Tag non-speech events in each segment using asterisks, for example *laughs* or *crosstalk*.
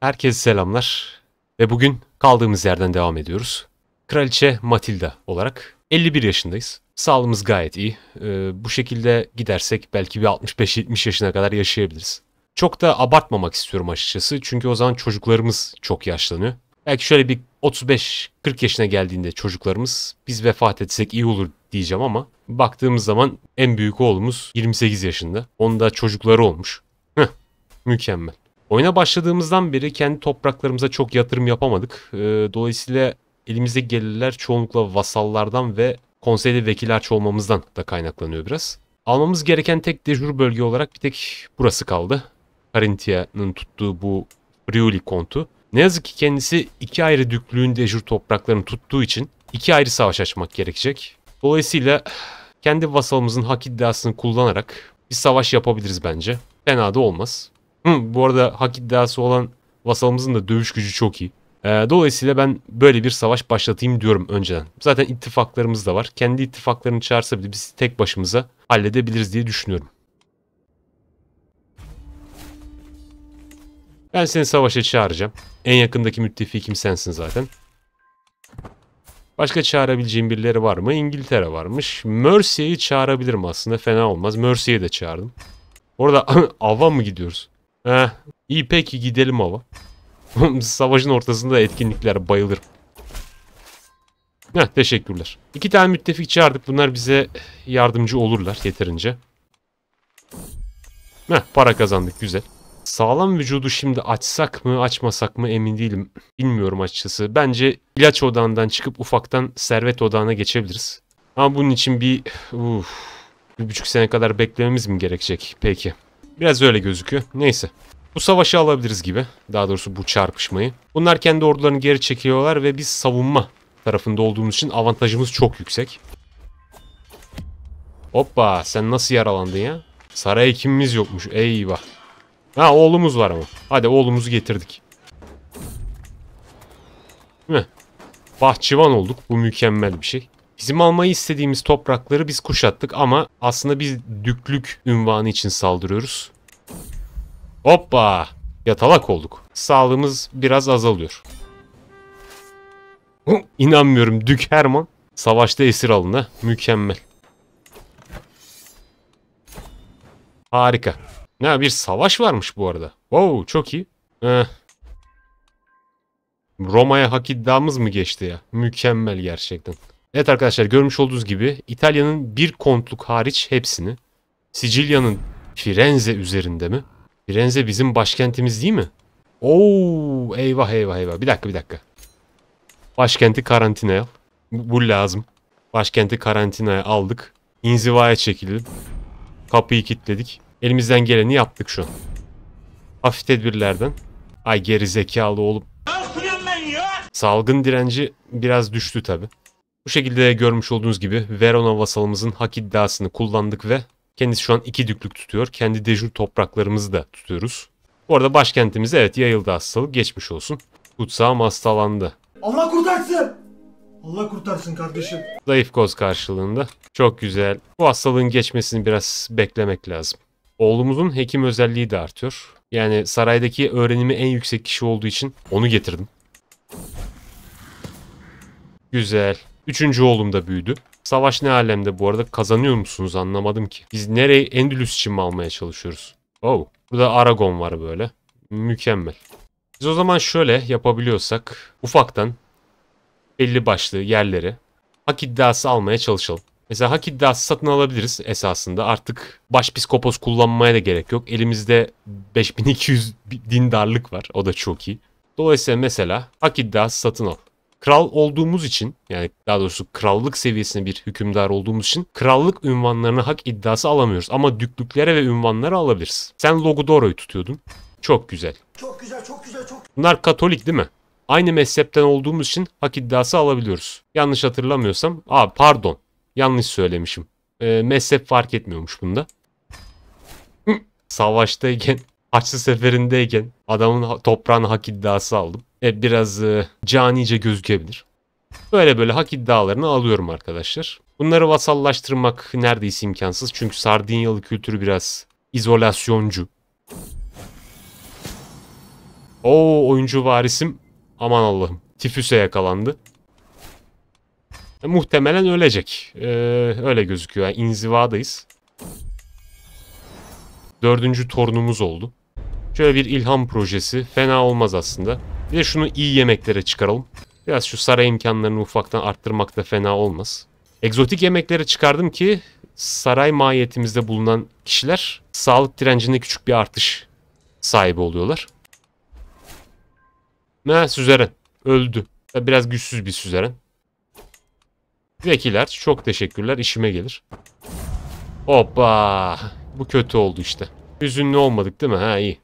Herkese selamlar ve bugün kaldığımız yerden devam ediyoruz. Kraliçe Matilda olarak 51 yaşındayız. Sağlığımız gayet iyi. Ee, bu şekilde gidersek belki bir 65-70 yaşına kadar yaşayabiliriz. Çok da abartmamak istiyorum açıkçası çünkü o zaman çocuklarımız çok yaşlanıyor. Belki şöyle bir 35-40 yaşına geldiğinde çocuklarımız biz vefat etsek iyi olur diyeceğim ama baktığımız zaman en büyük oğlumuz 28 yaşında. Onda çocukları olmuş. Heh, mükemmel. Oyuna başladığımızdan beri kendi topraklarımıza çok yatırım yapamadık. Ee, dolayısıyla elimizdeki gelirler çoğunlukla vasallardan ve konseyde vekiller arç da kaynaklanıyor biraz. Almamız gereken tek dejur bölge olarak bir tek burası kaldı. Karintia'nın tuttuğu bu Friuli kontu. Ne yazık ki kendisi iki ayrı düklüğün dejur topraklarını tuttuğu için iki ayrı savaş açmak gerekecek. Dolayısıyla kendi vasalımızın hak iddiasını kullanarak bir savaş yapabiliriz bence. Fena da olmaz. Hı, bu arada hak iddiası olan vasalımızın da dövüş gücü çok iyi. Ee, dolayısıyla ben böyle bir savaş başlatayım diyorum önceden. Zaten ittifaklarımız da var. Kendi ittifaklarını çağırsa bile biz tek başımıza halledebiliriz diye düşünüyorum. Ben seni savaşa çağıracağım. En yakındaki müttefikim sensin zaten. Başka çağırabileceğim birileri var mı? İngiltere varmış. Mercy'yi çağırabilirim aslında. Fena olmaz. Mercy'yi de çağırdım. Orada *laughs* ava mı gidiyoruz? Heh. İyi peki gidelim ama. *laughs* Savaşın ortasında etkinlikler bayılır. Heh, teşekkürler. İki tane müttefik çağırdık. Bunlar bize yardımcı olurlar yeterince. Heh, para kazandık güzel. Sağlam vücudu şimdi açsak mı açmasak mı emin değilim. Bilmiyorum açıkçası. Bence ilaç odağından çıkıp ufaktan servet odağına geçebiliriz. Ama bunun için bir, uf, bir buçuk sene kadar beklememiz mi gerekecek? Peki. Biraz öyle gözüküyor. Neyse. Bu savaşı alabiliriz gibi. Daha doğrusu bu çarpışmayı. Bunlar kendi ordularını geri çekiliyorlar ve biz savunma tarafında olduğumuz için avantajımız çok yüksek. Hoppa sen nasıl yaralandın ya? Saray hekimimiz yokmuş. Eyvah. Ha oğlumuz var ama. Hadi oğlumuzu getirdik. Değil mi? Bahçıvan olduk. Bu mükemmel bir şey. Bizim almayı istediğimiz toprakları biz kuşattık ama aslında biz düklük ünvanı için saldırıyoruz. Hoppa! Yatalak olduk. Sağlığımız biraz azalıyor. İnanmıyorum Dük Herman. Savaşta esir alına. Mükemmel. Harika. Ne, bir savaş varmış bu arada. Wow çok iyi. Eh. Roma'ya hak iddiamız mı geçti ya? Mükemmel gerçekten. Evet arkadaşlar görmüş olduğunuz gibi İtalya'nın bir kontluk hariç hepsini Sicilya'nın Firenze üzerinde mi? Firenze bizim başkentimiz değil mi? Oo, eyvah eyvah eyvah. Bir dakika bir dakika. Başkenti karantinaya al. Bu, lazım. Başkenti karantinaya aldık. İnzivaya çekildi. Kapıyı kilitledik. Elimizden geleni yaptık şu an. Hafif tedbirlerden. Ay geri zekalı oğlum. Salgın direnci biraz düştü tabi. Bu şekilde görmüş olduğunuz gibi Verona vasalımızın hak iddiasını kullandık ve Kendisi şu an iki düklük tutuyor. Kendi dejur topraklarımızı da tutuyoruz. Bu arada başkentimiz evet yayıldı hastalık. Geçmiş olsun. Kutsağım hastalandı. Allah kurtarsın. Allah kurtarsın kardeşim. Zayıf koz karşılığında. Çok güzel. Bu hastalığın geçmesini biraz beklemek lazım. Oğlumuzun hekim özelliği de artıyor. Yani saraydaki öğrenimi en yüksek kişi olduğu için onu getirdim. Güzel. Üçüncü oğlum da büyüdü. Savaş ne alemde bu arada kazanıyor musunuz anlamadım ki. Biz nereyi Endülüs için mi almaya çalışıyoruz? Oh. Burada Aragon var böyle. Mükemmel. Biz o zaman şöyle yapabiliyorsak ufaktan belli başlı yerleri hak iddiası almaya çalışalım. Mesela hak iddiası satın alabiliriz esasında. Artık başpiskopos kullanmaya da gerek yok. Elimizde 5200 dindarlık var. O da çok iyi. Dolayısıyla mesela hak iddiası satın al kral olduğumuz için yani daha doğrusu krallık seviyesinde bir hükümdar olduğumuz için krallık ünvanlarını hak iddiası alamıyoruz. Ama düklüklere ve ünvanlara alabiliriz. Sen Logudoro'yu tutuyordun. Çok güzel. Çok güzel, çok güzel, çok Bunlar Katolik değil mi? Aynı mezhepten olduğumuz için hak iddiası alabiliyoruz. Yanlış hatırlamıyorsam. Aa pardon. Yanlış söylemişim. E, mezhep fark etmiyormuş bunda. Savaştayken, Haçlı Seferi'ndeyken adamın toprağın hak iddiası aldım e, biraz e, canice gözükebilir. Böyle böyle hak iddialarını alıyorum arkadaşlar. Bunları vasallaştırmak neredeyse imkansız. Çünkü Sardinyalı kültürü biraz izolasyoncu. O oyuncu varisim aman Allah'ım tifüse yakalandı. E, muhtemelen ölecek. E, öyle gözüküyor. Yani inzivadayız. Dördüncü torunumuz oldu. Şöyle bir ilham projesi. Fena olmaz aslında. Bir de şunu iyi yemeklere çıkaralım. Biraz şu saray imkanlarını ufaktan arttırmak da fena olmaz. Egzotik yemeklere çıkardım ki saray mahiyetimizde bulunan kişiler sağlık direncinde küçük bir artış sahibi oluyorlar. Ne süzeren öldü. Biraz güçsüz bir süzeren. Zekiler çok teşekkürler işime gelir. Hoppa. Bu kötü oldu işte. Üzünlü olmadık değil mi? Ha iyi.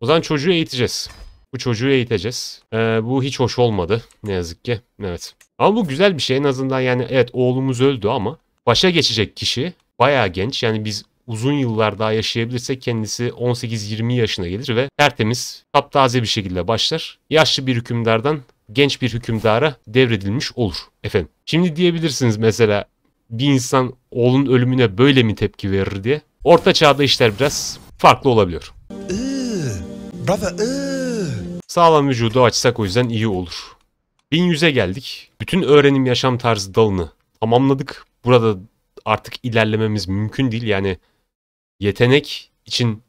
O zaman çocuğu eğiteceğiz. Bu çocuğu eğiteceğiz. Ee, bu hiç hoş olmadı ne yazık ki. Evet. Ama bu güzel bir şey en azından yani evet oğlumuz öldü ama başa geçecek kişi bayağı genç. Yani biz uzun yıllar daha yaşayabilirsek kendisi 18-20 yaşına gelir ve tertemiz, taptaze bir şekilde başlar. Yaşlı bir hükümdardan genç bir hükümdara devredilmiş olur efendim. Şimdi diyebilirsiniz mesela bir insan oğlun ölümüne böyle mi tepki verir diye. Orta çağda işler biraz farklı olabiliyor. Iı, ee, brother, ee. ıı. Sağlam vücudu açsak o yüzden iyi olur. 1100'e geldik. Bütün öğrenim yaşam tarzı dalını tamamladık. Burada artık ilerlememiz mümkün değil. Yani yetenek için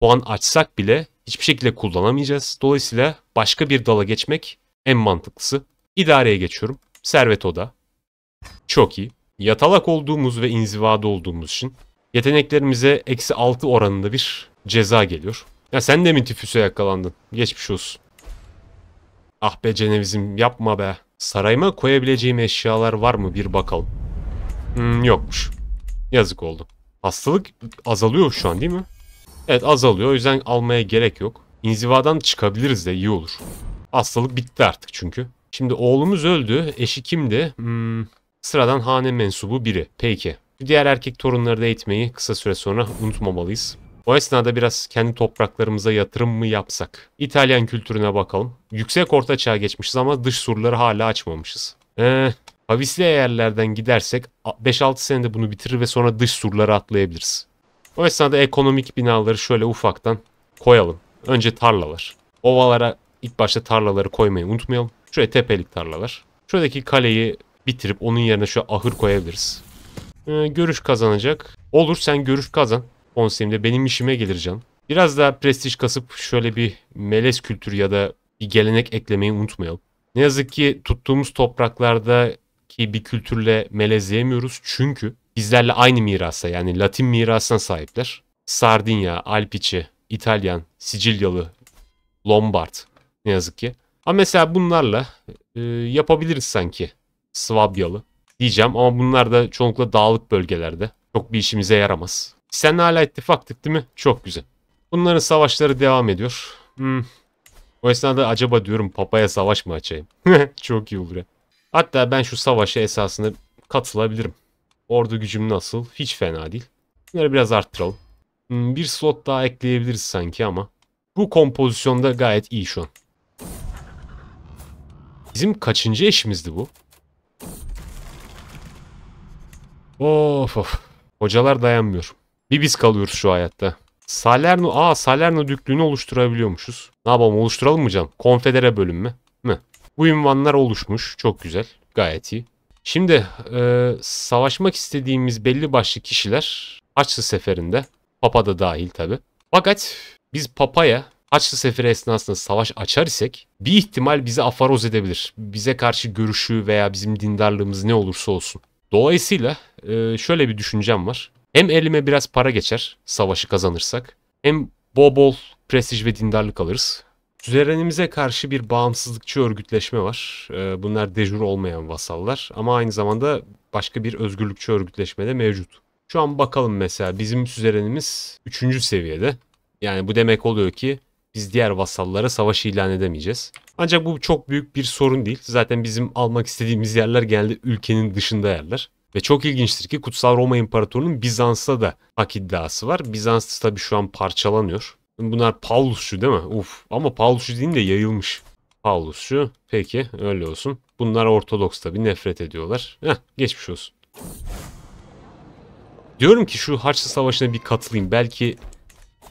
puan açsak bile hiçbir şekilde kullanamayacağız. Dolayısıyla başka bir dala geçmek en mantıklısı. İdareye geçiyorum. Servet oda. Çok iyi. Yatalak olduğumuz ve inzivada olduğumuz için yeteneklerimize eksi 6 oranında bir ceza geliyor. Ya sen de mi tifüse yakalandın? Geçmiş olsun. Ah be Cenevizim yapma be. Sarayıma koyabileceğim eşyalar var mı bir bakalım. Hmm, yokmuş. Yazık oldu. Hastalık azalıyor şu an değil mi? Evet azalıyor o yüzden almaya gerek yok. İnzivadan çıkabiliriz de iyi olur. Hastalık bitti artık çünkü. Şimdi oğlumuz öldü. Eşi kimdi? Hmm, sıradan hane mensubu biri. Peki. Diğer erkek torunları da eğitmeyi kısa süre sonra unutmamalıyız. O esnada biraz kendi topraklarımıza yatırım mı yapsak? İtalyan kültürüne bakalım. Yüksek orta çağa geçmişiz ama dış surları hala açmamışız. Eee eh, Havisli yerlerden gidersek 5-6 senede bunu bitirir ve sonra dış surları atlayabiliriz. O esnada ekonomik binaları şöyle ufaktan koyalım. Önce tarlalar. Ovalara ilk başta tarlaları koymayı unutmayalım. Şöyle tepelik tarlalar. Şuradaki kaleyi bitirip onun yerine şu ahır koyabiliriz. Ee, görüş kazanacak. Olur sen görüş kazan konseyimde benim işime gelir can. Biraz daha prestij kasıp şöyle bir melez kültür ya da bir gelenek eklemeyi unutmayalım. Ne yazık ki tuttuğumuz topraklarda ki bir kültürle melezleyemiyoruz çünkü bizlerle aynı mirasa yani Latin mirasına sahipler. Sardinya, Alpiçi, İtalyan, Sicilyalı, Lombard ne yazık ki. Ama mesela bunlarla e, yapabiliriz sanki Svabyalı diyeceğim ama bunlar da çoğunlukla dağlık bölgelerde. Çok bir işimize yaramaz. Sen hala ittifaktık değil mi? Çok güzel. Bunların savaşları devam ediyor. Hmm. O esnada acaba diyorum papaya savaş mı açayım? *laughs* Çok iyi olur ya. Hatta ben şu savaşa esasında katılabilirim. Ordu gücüm nasıl? Hiç fena değil. Bunları biraz arttıralım. Hmm, bir slot daha ekleyebiliriz sanki ama. Bu kompozisyonda gayet iyi şu an. Bizim kaçıncı eşimizdi bu? Of of. Hocalar dayanmıyor. Bir biz kalıyoruz şu hayatta. Salerno, aa Salerno düklüğünü oluşturabiliyormuşuz. Ne yapalım oluşturalım mı canım? Konfedere bölünme mi? Bu ünvanlar oluşmuş. Çok güzel. Gayet iyi. Şimdi e, savaşmak istediğimiz belli başlı kişiler Haçlı Seferi'nde. Papa da dahil tabi. Fakat biz Papa'ya Haçlı Seferi esnasında savaş açar isek bir ihtimal bizi afaroz edebilir. Bize karşı görüşü veya bizim dindarlığımız ne olursa olsun. Dolayısıyla e, şöyle bir düşüncem var. Hem elime biraz para geçer savaşı kazanırsak. Hem bol bol prestij ve dindarlık alırız. Süzerenimize karşı bir bağımsızlıkçı örgütleşme var. Ee, bunlar dejur olmayan vasallar ama aynı zamanda başka bir özgürlükçü örgütleşme de mevcut. Şu an bakalım mesela bizim süzerenimiz 3. seviyede. Yani bu demek oluyor ki biz diğer vasallara savaş ilan edemeyeceğiz. Ancak bu çok büyük bir sorun değil. Zaten bizim almak istediğimiz yerler genelde ülkenin dışında yerler. Ve çok ilginçtir ki Kutsal Roma İmparatorluğu'nun Bizans'ta da hak iddiası var. Bizans tabii şu an parçalanıyor. Bunlar Paulusçu değil mi? Uf ama Paulusçu diyeyim yayılmış. Paulusçu. Peki öyle olsun. Bunlar Ortodoks tabii nefret ediyorlar. Heh geçmiş olsun. Diyorum ki şu Haçlı Savaşı'na bir katılayım. Belki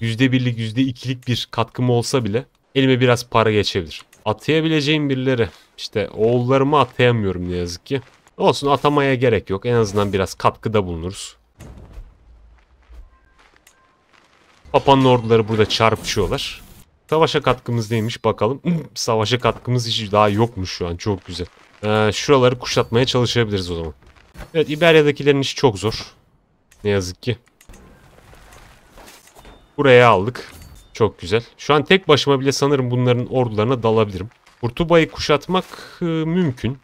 %1'lik %2'lik bir katkım olsa bile elime biraz para geçebilir. Atayabileceğim birileri. İşte oğullarımı atayamıyorum ne yazık ki. Olsun atamaya gerek yok. En azından biraz katkıda bulunuruz. Papa'nın orduları burada çarpışıyorlar. Savaşa katkımız neymiş bakalım. Hmm, savaşa katkımız hiç daha yokmuş şu an. Çok güzel. Ee, şuraları kuşatmaya çalışabiliriz o zaman. Evet İberya'dakilerin işi çok zor. Ne yazık ki. Buraya aldık. Çok güzel. Şu an tek başıma bile sanırım bunların ordularına dalabilirim. Kurtubay'ı kuşatmak e, mümkün.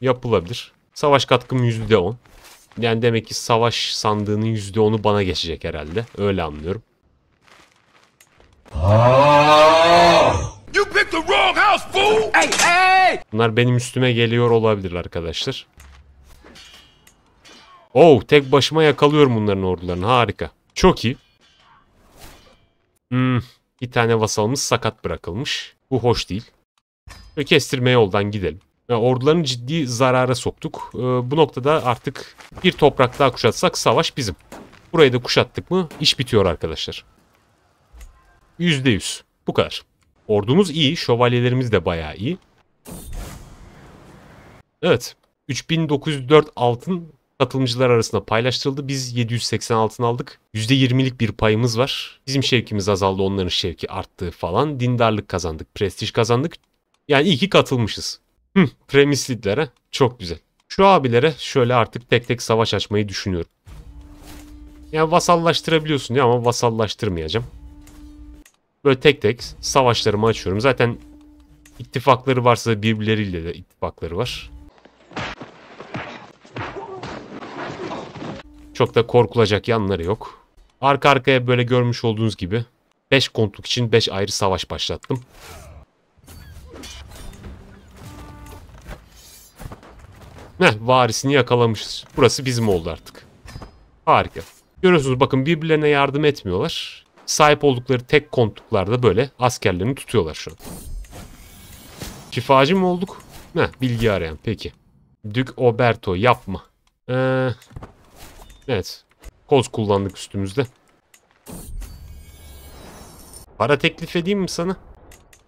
Yapılabilir. Savaş katkım %10. Yani demek ki savaş sandığının %10'u bana geçecek herhalde. Öyle anlıyorum. Bunlar benim üstüme geliyor olabilir arkadaşlar. Oh, tek başıma yakalıyorum bunların ordularını. Harika. Çok iyi. Hmm, bir tane vasalımız sakat bırakılmış. Bu hoş değil. Kestirme yoldan gidelim. Ee, ordularını ciddi zarara soktuk. Ee, bu noktada artık bir toprak daha kuşatsak savaş bizim. Burayı da kuşattık mı iş bitiyor arkadaşlar. %100. Bu kadar. Ordumuz iyi. Şövalyelerimiz de bayağı iyi. Evet. 3904 altın katılımcılar arasında paylaştırıldı. Biz 780 altın aldık. %20'lik bir payımız var. Bizim şevkimiz azaldı. Onların şevki arttı falan. Dindarlık kazandık. Prestij kazandık. Yani iyi ki katılmışız. Hı, premisliklere çok güzel. Şu abilere şöyle artık tek tek savaş açmayı düşünüyorum. Yani vasallaştırabiliyorsun diye ama vasallaştırmayacağım. Böyle tek tek savaşlarımı açıyorum. Zaten ittifakları varsa birbirleriyle de ittifakları var. Çok da korkulacak yanları yok. Arka arkaya böyle görmüş olduğunuz gibi 5 kontluk için 5 ayrı savaş başlattım. Heh, varisini yakalamışız. Burası bizim oldu artık. Harika. Görüyorsunuz bakın birbirlerine yardım etmiyorlar. Sahip oldukları tek kontuklarda böyle askerlerini tutuyorlar şu an. Şifacı mı olduk? Ne? bilgi arayan peki. Dük Oberto yapma. Ee, evet. Koz kullandık üstümüzde. Para teklif edeyim mi sana?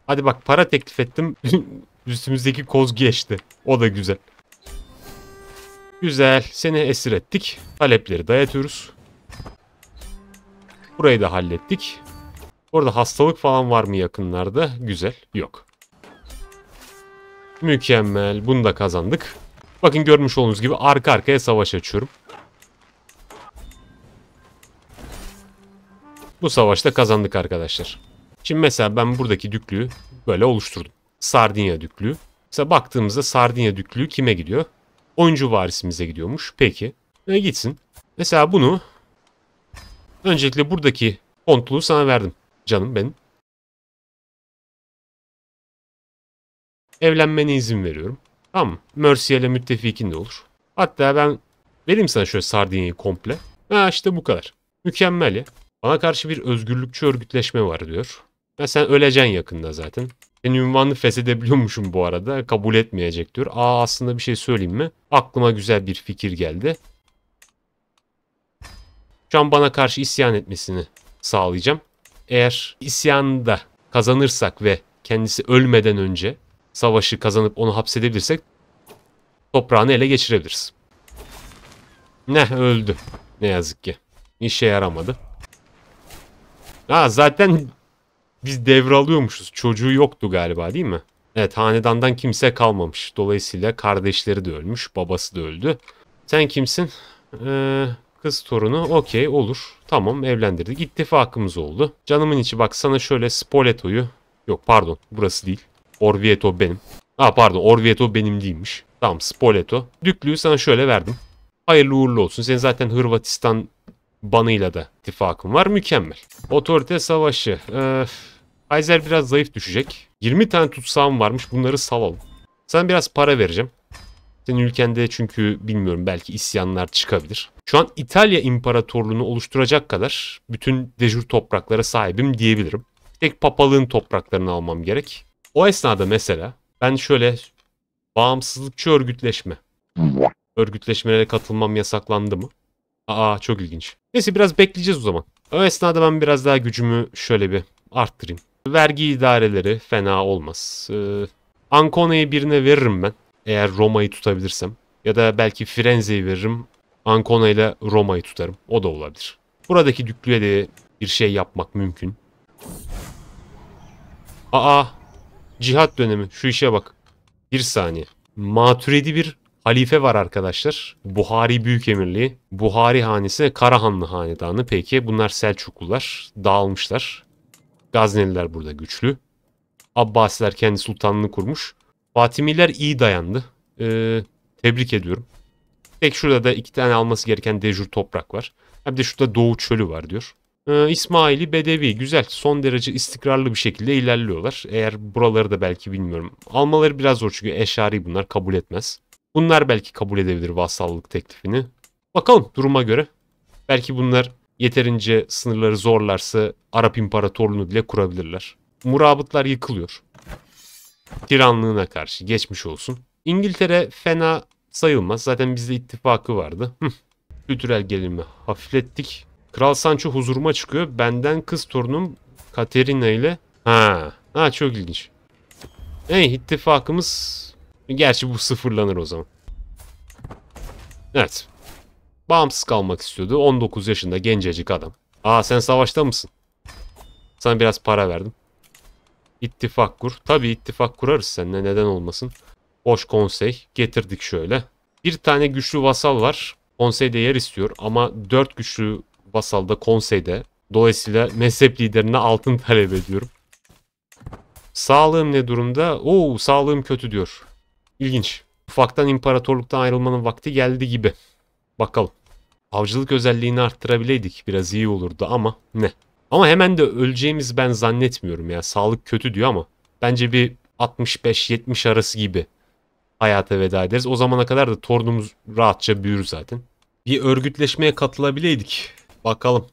Hadi bak para teklif ettim. *laughs* Üstümüzdeki koz geçti. O da güzel. Güzel. Seni esir ettik. Talepleri dayatıyoruz. Burayı da hallettik. Orada hastalık falan var mı yakınlarda? Güzel. Yok. Mükemmel. Bunu da kazandık. Bakın görmüş olduğunuz gibi arka arkaya savaş açıyorum. Bu savaşta kazandık arkadaşlar. Şimdi mesela ben buradaki düklüğü böyle oluşturdum. Sardinya düklüğü. Mesela baktığımızda Sardinya düklüğü kime gidiyor? oyuncu varisimize gidiyormuş. Peki. E, gitsin. Mesela bunu öncelikle buradaki kontluğu sana verdim. Canım benim. Evlenmene izin veriyorum. Tamam mı? Mercia ile müttefikin de olur. Hatta ben vereyim sana şöyle Sardinya'yı komple. Ha işte bu kadar. Mükemmel ya. Bana karşı bir özgürlükçü örgütleşme var diyor. Ya sen öleceksin yakında zaten. Senin ünvanını feshedebiliyormuşum bu arada. Kabul etmeyecek diyor. Aa aslında bir şey söyleyeyim mi? Aklıma güzel bir fikir geldi. Şu an bana karşı isyan etmesini sağlayacağım. Eğer isyanı da kazanırsak ve kendisi ölmeden önce savaşı kazanıp onu hapsedebilirsek toprağını ele geçirebiliriz. Ne öldü. Ne yazık ki. İşe yaramadı. Aa zaten biz devralıyormuşuz. Çocuğu yoktu galiba değil mi? Evet hanedandan kimse kalmamış. Dolayısıyla kardeşleri de ölmüş. Babası da öldü. Sen kimsin? Ee, kız torunu. Okey olur. Tamam evlendirdik. İttifakımız oldu. Canımın içi bak sana şöyle Spoleto'yu. Yok pardon burası değil. Orvieto benim. Ha pardon Orvieto benim değilmiş. Tamam Spoleto. Düklüğü sana şöyle verdim. Hayırlı uğurlu olsun. Sen zaten Hırvatistan banıyla da ittifakım var. Mükemmel. Otorite savaşı. Ee, Kaiser biraz zayıf düşecek. 20 tane tutsağım varmış. Bunları salalım. Sen biraz para vereceğim. Senin ülkende çünkü bilmiyorum belki isyanlar çıkabilir. Şu an İtalya İmparatorluğunu oluşturacak kadar bütün dejur topraklara sahibim diyebilirim. Tek papalığın topraklarını almam gerek. O esnada mesela ben şöyle bağımsızlıkçı örgütleşme. Örgütleşmelere katılmam yasaklandı mı? Aa çok ilginç. Neyse biraz bekleyeceğiz o zaman. O esnada ben biraz daha gücümü şöyle bir arttırayım. Vergi idareleri fena olmaz. Ee, Ancona'yı birine veririm ben. Eğer Roma'yı tutabilirsem. Ya da belki Firenze'yi veririm. Ancona ile Roma'yı tutarım. O da olabilir. Buradaki düklüye de bir şey yapmak mümkün. Aa! Cihat dönemi. Şu işe bak. Bir saniye. Maturidi bir halife var arkadaşlar. Buhari Büyük Emirliği, Buhari Hanesi Karahanlı Hanedanı. Peki bunlar Selçuklular. Dağılmışlar. Gazneliler burada güçlü. Abbasiler kendi sultanlığını kurmuş. Fatimiler iyi dayandı. Ee, tebrik ediyorum. Tek şurada da iki tane alması gereken dejur toprak var. Hem de şurada Doğu Çölü var diyor. Ee, İsmaili Bedevi güzel son derece istikrarlı bir şekilde ilerliyorlar. Eğer buraları da belki bilmiyorum. Almaları biraz zor çünkü eşari bunlar kabul etmez. Bunlar belki kabul edebilir vasallık teklifini. Bakalım duruma göre. Belki bunlar yeterince sınırları zorlarsa Arap İmparatorluğunu bile kurabilirler. Murabıtlar yıkılıyor. Tiranlığına karşı geçmiş olsun. İngiltere fena sayılmaz. Zaten bizde ittifakı vardı. Hıh. Kültürel gelimi hafiflettik. Kral Sancho huzuruma çıkıyor. Benden kız torunum Katerina ile... Ha. Ha çok ilginç. Ey ittifakımız Gerçi bu sıfırlanır o zaman. Evet. Bağımsız kalmak istiyordu. 19 yaşında gencecik adam. Aa sen savaşta mısın? Sana biraz para verdim. İttifak kur. Tabii ittifak kurarız seninle neden olmasın. Boş konsey getirdik şöyle. Bir tane güçlü vasal var. Konseyde yer istiyor ama 4 güçlü vasal da konseyde. Dolayısıyla mezhep liderine altın talep ediyorum. Sağlığım ne durumda? Oo sağlığım kötü diyor. İlginç. Ufaktan imparatorluktan ayrılmanın vakti geldi gibi. Bakalım. Avcılık özelliğini arttırabileydik biraz iyi olurdu ama ne. Ama hemen de öleceğimiz ben zannetmiyorum ya. Sağlık kötü diyor ama bence bir 65-70 arası gibi hayata veda ederiz. O zamana kadar da torunumuz rahatça büyür zaten. Bir örgütleşmeye katılabileydik. Bakalım.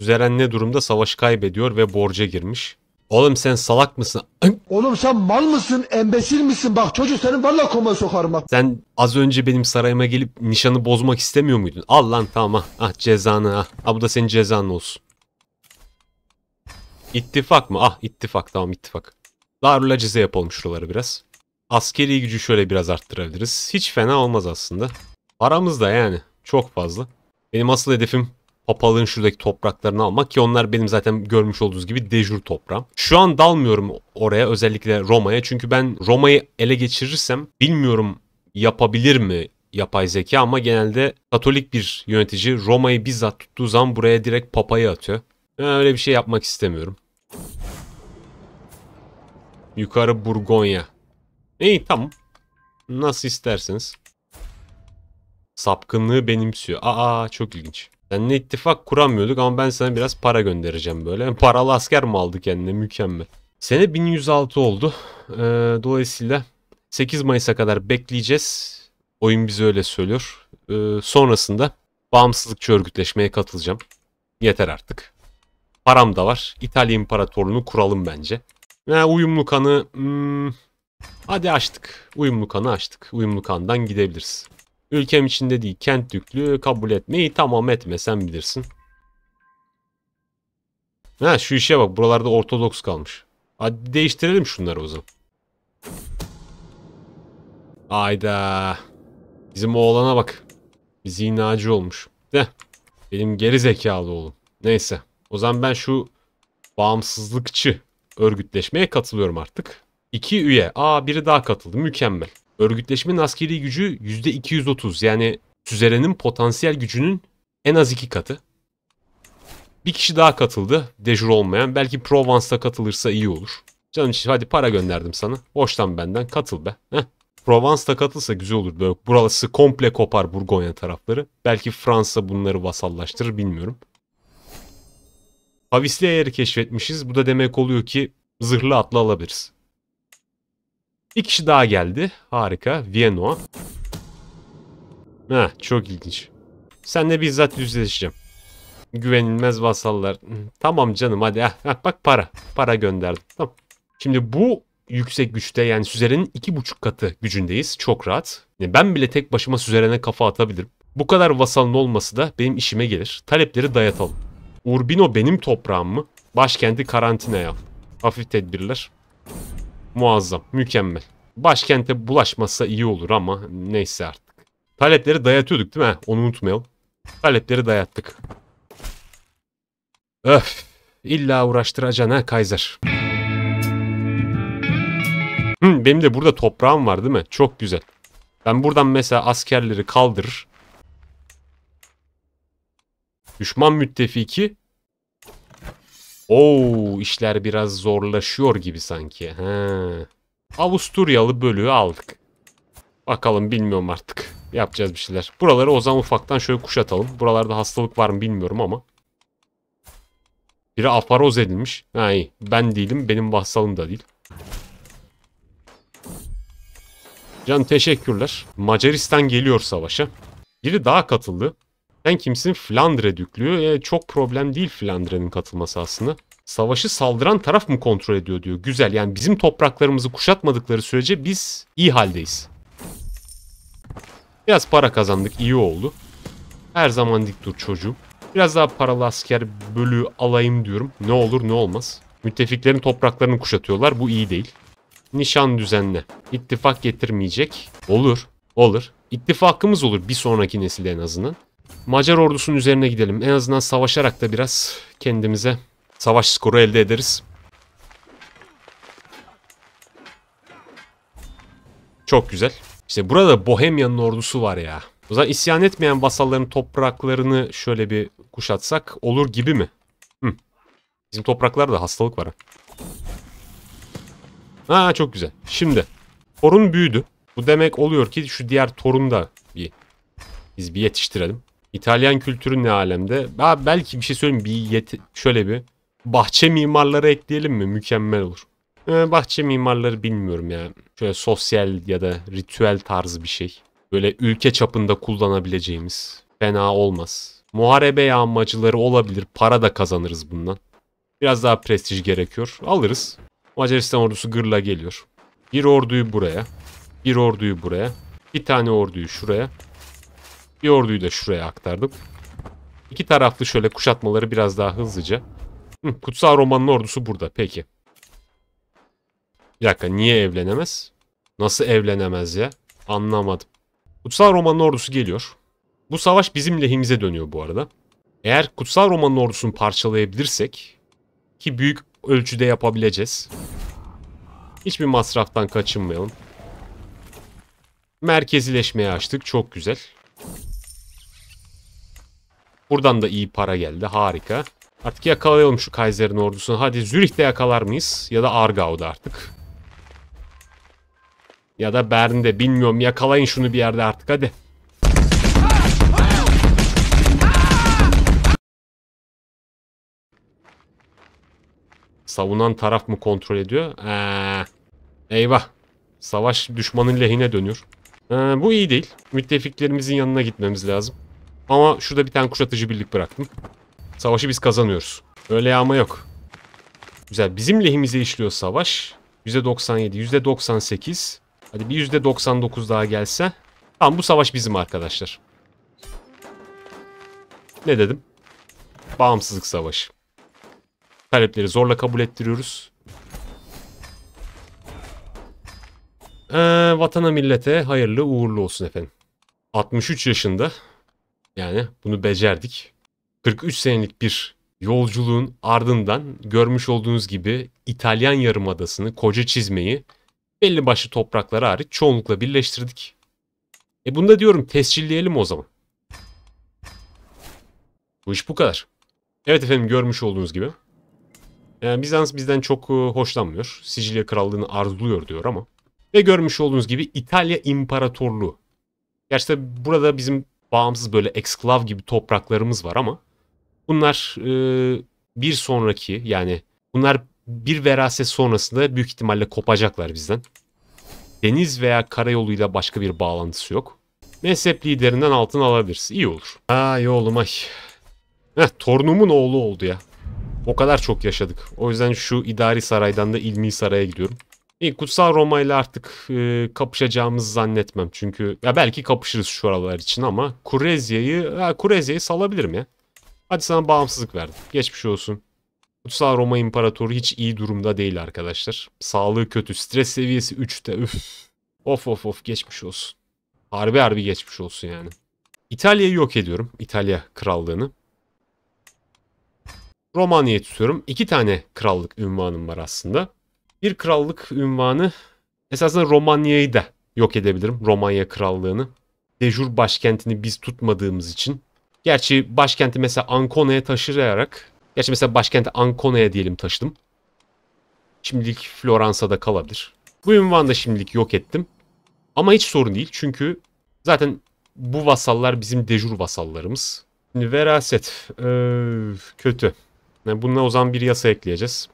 Üzeren ne durumda savaş kaybediyor ve borca girmiş. Oğlum sen salak mısın? Oğlum sen mal mısın? Embesil misin? Bak çocuğu senin valla koma sokarım bak. Sen az önce benim sarayıma gelip nişanı bozmak istemiyor muydun? Al lan tamam ah, ah cezanı ah. Ah bu da senin cezan olsun. İttifak mı? Ah ittifak tamam ittifak. Darula cize yapalım şuraları biraz. Askeri gücü şöyle biraz arttırabiliriz. Hiç fena olmaz aslında. Aramızda yani çok fazla. Benim asıl hedefim papalığın şuradaki topraklarını almak ki onlar benim zaten görmüş olduğunuz gibi dejur toprağım. Şu an dalmıyorum oraya özellikle Roma'ya çünkü ben Roma'yı ele geçirirsem bilmiyorum yapabilir mi yapay zeka ama genelde Katolik bir yönetici Roma'yı bizzat tuttuğu zaman buraya direkt papayı atıyor. Ben öyle bir şey yapmak istemiyorum. Yukarı Burgonya. İyi tamam. Nasıl isterseniz. Sapkınlığı benimsiyor. Aa çok ilginç. Seninle ittifak kuramıyorduk ama ben sana biraz para göndereceğim böyle. paralı asker mi aldı kendine mükemmel. Sene 1106 oldu. Ee, dolayısıyla 8 Mayıs'a kadar bekleyeceğiz. Oyun bize öyle söylüyor. Ee, sonrasında bağımsızlıkçı örgütleşmeye katılacağım. Yeter artık. Param da var. İtalya İmparatorluğunu kuralım bence. Ha, uyumlu kanı... Hmm, hadi açtık. Uyumlu kanı açtık. Uyumlu kandan gidebiliriz. Ülkem içinde değil. Kent düklüğü kabul etmeyi tamam etmesen bilirsin. Ha şu işe bak buralarda ortodoks kalmış. Hadi değiştirelim şunları o zaman. Ayda. Bizim oğlana bak. zinacı olmuş. De. Benim geri zekalı oğlum. Neyse. O zaman ben şu bağımsızlıkçı örgütleşmeye katılıyorum artık. İki üye. Aa biri daha katıldı. Mükemmel. Örgütleşmenin askeri gücü %230 yani süzerenin potansiyel gücünün en az iki katı. Bir kişi daha katıldı. Dejur olmayan. Belki Provence'da katılırsa iyi olur. Canım için hadi para gönderdim sana. Boştan benden katıl be. Heh. Provence'da katılsa güzel olur. Böyle burası komple kopar Burgonya tarafları. Belki Fransa bunları vasallaştırır bilmiyorum. Havisli eğeri keşfetmişiz. Bu da demek oluyor ki zırhlı atla alabiliriz. Bir kişi daha geldi. Harika. Vieno. Ha, çok ilginç. Senle bizzat yüzleşeceğim. Güvenilmez vasallar. Tamam canım hadi. Ha, ha, bak para. Para gönderdim. Tamam. Şimdi bu yüksek güçte yani Süzeren'in iki buçuk katı gücündeyiz. Çok rahat. Yani ben bile tek başıma Süzeren'e kafa atabilirim. Bu kadar vasalın olması da benim işime gelir. Talepleri dayatalım. Urbino benim toprağım mı? Başkenti karantina yap. Hafif tedbirler. Muazzam. Mükemmel. Başkente bulaşmasa iyi olur ama neyse artık. Taletleri dayatıyorduk değil mi? onu unutmayalım. Taletleri dayattık. Öf. İlla uğraştıracaksın ha Kaiser. Hı, benim de burada toprağım var değil mi? Çok güzel. Ben buradan mesela askerleri kaldırır. Düşman müttefiki Oo oh, işler biraz zorlaşıyor gibi sanki. He. Avusturyalı bölüğü aldık. Bakalım bilmiyorum artık. Yapacağız bir şeyler. Buraları o zaman ufaktan şöyle kuşatalım. Buralarda hastalık var mı bilmiyorum ama. Biri aparoz edilmiş. Ha iyi. Ben değilim. Benim vassalım da değil. Can teşekkürler. Macaristan geliyor savaşa. Biri daha katıldı. Sen kimsin? Flandre düklüğü. E, çok problem değil Flandre'nin katılması aslında. Savaşı saldıran taraf mı kontrol ediyor diyor. Güzel yani bizim topraklarımızı kuşatmadıkları sürece biz iyi haldeyiz. Biraz para kazandık iyi oldu. Her zaman dik dur çocuğum. Biraz daha paralı asker bölüğü alayım diyorum. Ne olur ne olmaz. Müttefiklerin topraklarını kuşatıyorlar. Bu iyi değil. Nişan düzenle. İttifak getirmeyecek. Olur. Olur. İttifakımız olur bir sonraki nesilde en azından. Macar ordusunun üzerine gidelim. En azından savaşarak da biraz kendimize savaş skoru elde ederiz. Çok güzel. İşte burada Bohemya'nın ordusu var ya. O zaman isyan etmeyen vasalların topraklarını şöyle bir kuşatsak olur gibi mi? Hı. Bizim topraklarda hastalık var. Ha çok güzel. Şimdi torun büyüdü. Bu demek oluyor ki şu diğer torun da bir biz bir yetiştirelim. İtalyan kültürü ne alemde? Ha, belki bir şey söyleyeyim. Bir yet şöyle bir bahçe mimarları ekleyelim mi? Mükemmel olur. Ee, bahçe mimarları bilmiyorum ya. Şöyle sosyal ya da ritüel tarzı bir şey. Böyle ülke çapında kullanabileceğimiz. Fena olmaz. Muharebe yağmacıları olabilir. Para da kazanırız bundan. Biraz daha prestij gerekiyor. Alırız. Macaristan ordusu gırla geliyor. Bir orduyu buraya. Bir orduyu buraya. Bir tane orduyu şuraya. Bir orduyu da şuraya aktardım. İki taraflı şöyle kuşatmaları biraz daha hızlıca. Hı, Kutsal Roman'ın ordusu burada. Peki. Bir dakika niye evlenemez? Nasıl evlenemez ya? Anlamadım. Kutsal Roma'nın ordusu geliyor. Bu savaş bizim lehimize dönüyor bu arada. Eğer Kutsal Roma'nın ordusunu parçalayabilirsek ki büyük ölçüde yapabileceğiz. Hiçbir masraftan kaçınmayalım. Merkezileşmeye açtık. Çok güzel. Buradan da iyi para geldi. Harika. Artık yakalayalım şu Kaiser'in ordusunu. Hadi Zürih'te yakalar mıyız? Ya da Argau'da artık. Ya da Bern'de bilmiyorum. Yakalayın şunu bir yerde artık hadi. Savunan taraf mı kontrol ediyor? Ee, eyvah. Savaş düşmanın lehine dönüyor. Ee, bu iyi değil. Müttefiklerimizin yanına gitmemiz lazım. Ama şurada bir tane kuşatıcı birlik bıraktım. Savaşı biz kazanıyoruz. Öyle yağma yok. Güzel. Bizim lehimize işliyor savaş. %97, %98. Hadi bir %99 daha gelse. Tamam bu savaş bizim arkadaşlar. Ne dedim? Bağımsızlık savaşı. Talepleri zorla kabul ettiriyoruz. Ee, vatana millete hayırlı uğurlu olsun efendim. 63 yaşında yani bunu becerdik. 43 senelik bir yolculuğun ardından görmüş olduğunuz gibi İtalyan yarımadasını, koca çizmeyi belli başlı topraklara hariç çoğunlukla birleştirdik. E bunu da diyorum tescilleyelim o zaman. Bu iş bu kadar. Evet efendim görmüş olduğunuz gibi. Yani e, Bizans bizden çok e, hoşlanmıyor. Sicilya Krallığı'nı arzuluyor diyor ama. Ve görmüş olduğunuz gibi İtalya İmparatorluğu. Gerçi burada bizim bağımsız böyle eksklav gibi topraklarımız var ama bunlar e, bir sonraki yani bunlar bir veraset sonrasında büyük ihtimalle kopacaklar bizden. Deniz veya karayoluyla başka bir bağlantısı yok. Mezhep liderinden altın alabiliriz. İyi olur. Aa iyi oğlum ay. Heh, torunumun oğlu oldu ya. O kadar çok yaşadık. O yüzden şu idari saraydan da ilmi saraya gidiyorum. İyi Kutsal Roma ile artık e, kapışacağımızı zannetmem. Çünkü ya belki kapışırız şu aralar için ama Kurezya'yı Kurezya'yı salabilirim ya. Hadi sana bağımsızlık verdim. Geçmiş olsun. Kutsal Roma İmparatoru hiç iyi durumda değil arkadaşlar. Sağlığı kötü. Stres seviyesi 3'te. Üf. Of of of geçmiş olsun. Harbi harbi geçmiş olsun yani. İtalya'yı yok ediyorum. İtalya krallığını. Romanya'yı tutuyorum. İki tane krallık ünvanım var aslında bir krallık ünvanı esasında Romanya'yı da yok edebilirim. Romanya krallığını. Dejur başkentini biz tutmadığımız için. Gerçi başkenti mesela Ancona'ya taşıyarak, Gerçi mesela başkenti Ancona'ya diyelim taşıdım. Şimdilik Floransa'da kalabilir. Bu ünvanı da şimdilik yok ettim. Ama hiç sorun değil. Çünkü zaten bu vasallar bizim dejur vasallarımız. Şimdi veraset. Ee, kötü. Yani bununla o zaman bir yasa ekleyeceğiz.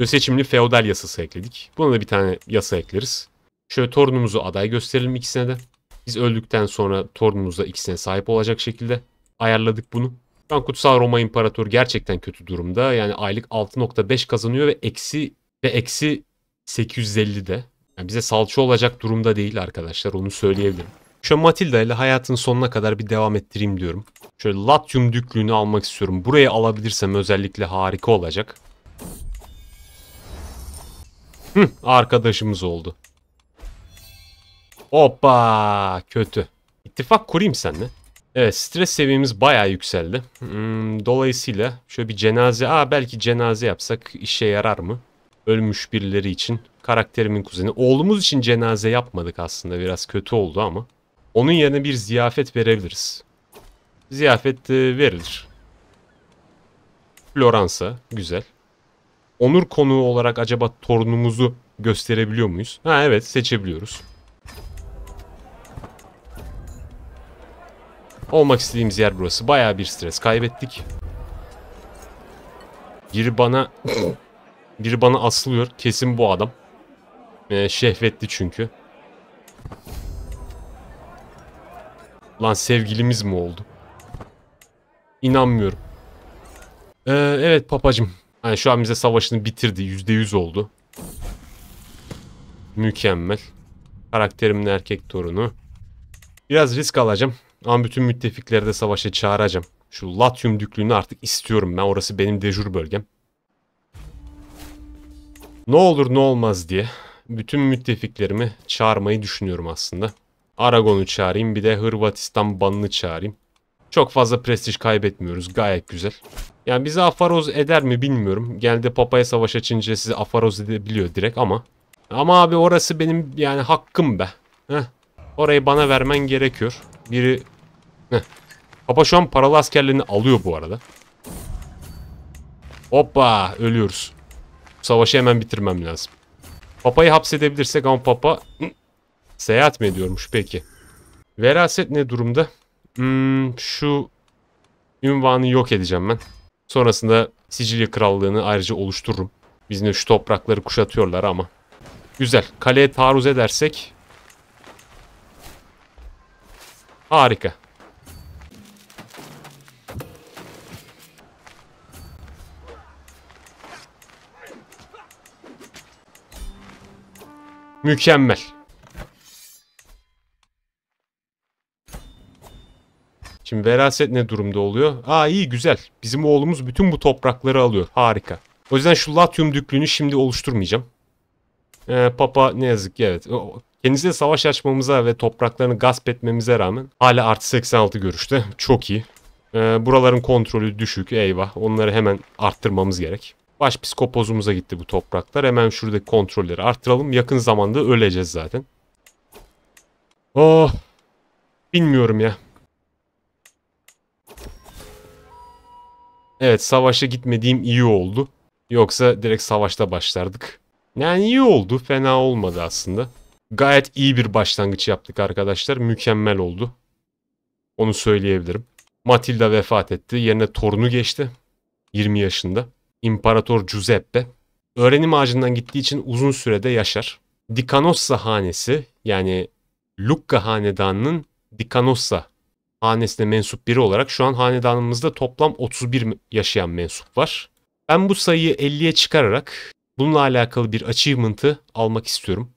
Ve seçimli feodal yasası ekledik. Buna da bir tane yasa ekleriz. Şöyle torunumuzu aday gösterelim ikisine de. Biz öldükten sonra torunumuz da ikisine sahip olacak şekilde ayarladık bunu. Şu an Kutsal Roma İmparatoru gerçekten kötü durumda. Yani aylık 6.5 kazanıyor ve eksi ve eksi 850'de. Yani bize salça olacak durumda değil arkadaşlar onu söyleyebilirim. Şöyle Matilda ile hayatın sonuna kadar bir devam ettireyim diyorum. Şöyle Latium düklüğünü almak istiyorum. Burayı alabilirsem özellikle harika olacak. Hı, arkadaşımız oldu. Hoppa kötü. İttifak kurayım seninle. Evet stres seviyemiz baya yükseldi. Hmm, dolayısıyla şöyle bir cenaze. Aa belki cenaze yapsak işe yarar mı? Ölmüş birileri için. Karakterimin kuzeni. Oğlumuz için cenaze yapmadık aslında. Biraz kötü oldu ama. Onun yerine bir ziyafet verebiliriz. Ziyafet e, verilir. Floransa. Güzel onur konuğu olarak acaba torunumuzu gösterebiliyor muyuz? Ha evet seçebiliyoruz. Olmak istediğimiz yer burası. Baya bir stres kaybettik. Biri bana biri bana asılıyor. Kesin bu adam. Ee, şehvetli çünkü. Lan sevgilimiz mi oldu? İnanmıyorum. Ee, evet papacım yani şu an bize savaşını bitirdi. %100 oldu. Mükemmel. Karakterimin erkek torunu. Biraz risk alacağım. Ama bütün müttefikleri de savaşa çağıracağım. Şu Latium düklüğünü artık istiyorum ben. Orası benim dejur bölgem. Ne olur ne olmaz diye. Bütün müttefiklerimi çağırmayı düşünüyorum aslında. Aragon'u çağırayım. Bir de Hırvatistan banını çağırayım. Çok fazla prestij kaybetmiyoruz. Gayet güzel. Yani bizi afaroz eder mi bilmiyorum. Genelde Papa'ya savaş açınca sizi afaroz edebiliyor direkt ama. Ama abi orası benim yani hakkım be. Heh. Orayı bana vermen gerekiyor. Biri... Heh. Papa şu an paralı askerlerini alıyor bu arada. Hoppa ölüyoruz. Savaşı hemen bitirmem lazım. Papa'yı hapsedebilirsek ama Papa... Seyahat mi ediyormuş peki? Veraset ne durumda? Hmm, şu ünvanı yok edeceğim ben. Sonrasında Sicilya Krallığı'nı ayrıca oluştururum. Bizim şu toprakları kuşatıyorlar ama. Güzel. Kaleye taarruz edersek. Harika. Mükemmel. Şimdi veraset ne durumda oluyor? Aa iyi güzel. Bizim oğlumuz bütün bu toprakları alıyor. Harika. O yüzden şu Latium düklüğünü şimdi oluşturmayacağım. Ee, Papa ne yazık ki evet. Kendisiyle savaş açmamıza ve topraklarını gasp etmemize rağmen hala artı 86 görüşte. Çok iyi. Ee, buraların kontrolü düşük. Eyvah. Onları hemen arttırmamız gerek. Baş Başpiskopozumuza gitti bu topraklar. Hemen şuradaki kontrolleri arttıralım. Yakın zamanda öleceğiz zaten. Oh. Bilmiyorum ya. Evet savaşa gitmediğim iyi oldu. Yoksa direkt savaşta başlardık. Yani iyi oldu. Fena olmadı aslında. Gayet iyi bir başlangıç yaptık arkadaşlar. Mükemmel oldu. Onu söyleyebilirim. Matilda vefat etti. Yerine torunu geçti. 20 yaşında. İmparator Giuseppe. Öğrenim ağacından gittiği için uzun sürede yaşar. Dikanossa hanesi yani Lucca hanedanının Dikanossa hanesine mensup biri olarak şu an hanedanımızda toplam 31 yaşayan mensup var. Ben bu sayıyı 50'ye çıkararak bununla alakalı bir achievement'ı almak istiyorum.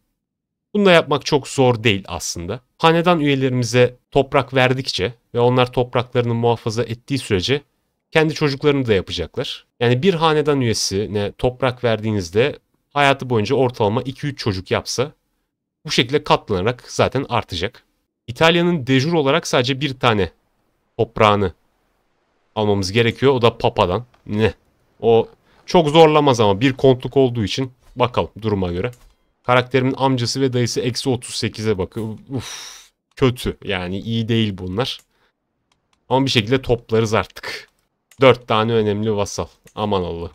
Bunu da yapmak çok zor değil aslında. Hanedan üyelerimize toprak verdikçe ve onlar topraklarını muhafaza ettiği sürece kendi çocuklarını da yapacaklar. Yani bir hanedan üyesine toprak verdiğinizde hayatı boyunca ortalama 2-3 çocuk yapsa bu şekilde katlanarak zaten artacak. İtalya'nın dejur olarak sadece bir tane toprağını almamız gerekiyor. O da Papa'dan. Ne? O çok zorlamaz ama bir kontluk olduğu için bakalım duruma göre. Karakterimin amcası ve dayısı eksi 38'e bakıyor. Uf, kötü yani iyi değil bunlar. Ama bir şekilde toplarız artık. 4 tane önemli vasal. Aman Allah.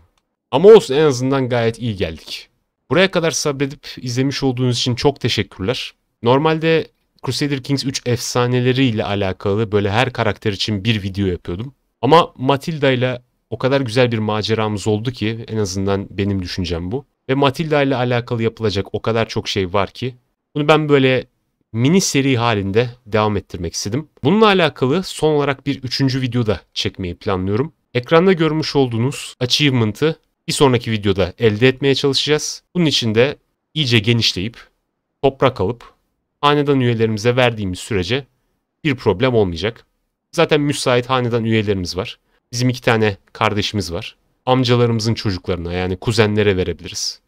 Ama olsun en azından gayet iyi geldik. Buraya kadar sabredip izlemiş olduğunuz için çok teşekkürler. Normalde Crusader Kings 3 efsaneleriyle alakalı böyle her karakter için bir video yapıyordum. Ama Matilda ile o kadar güzel bir maceramız oldu ki en azından benim düşüncem bu. Ve Matilda ile alakalı yapılacak o kadar çok şey var ki bunu ben böyle mini seri halinde devam ettirmek istedim. Bununla alakalı son olarak bir üçüncü video da çekmeyi planlıyorum. Ekranda görmüş olduğunuz achievement'ı bir sonraki videoda elde etmeye çalışacağız. Bunun için de iyice genişleyip toprak alıp hanedan üyelerimize verdiğimiz sürece bir problem olmayacak. Zaten müsait hanedan üyelerimiz var. Bizim iki tane kardeşimiz var. Amcalarımızın çocuklarına yani kuzenlere verebiliriz.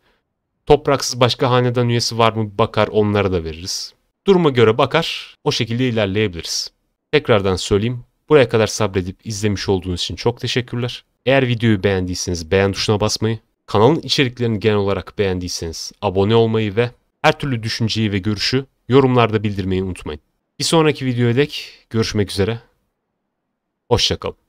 Topraksız başka hanedan üyesi var mı bakar onlara da veririz. Duruma göre bakar o şekilde ilerleyebiliriz. Tekrardan söyleyeyim buraya kadar sabredip izlemiş olduğunuz için çok teşekkürler. Eğer videoyu beğendiyseniz beğen tuşuna basmayı, kanalın içeriklerini genel olarak beğendiyseniz abone olmayı ve her türlü düşünceyi ve görüşü yorumlarda bildirmeyi unutmayın. Bir sonraki videoya dek görüşmek üzere. Hoşçakalın.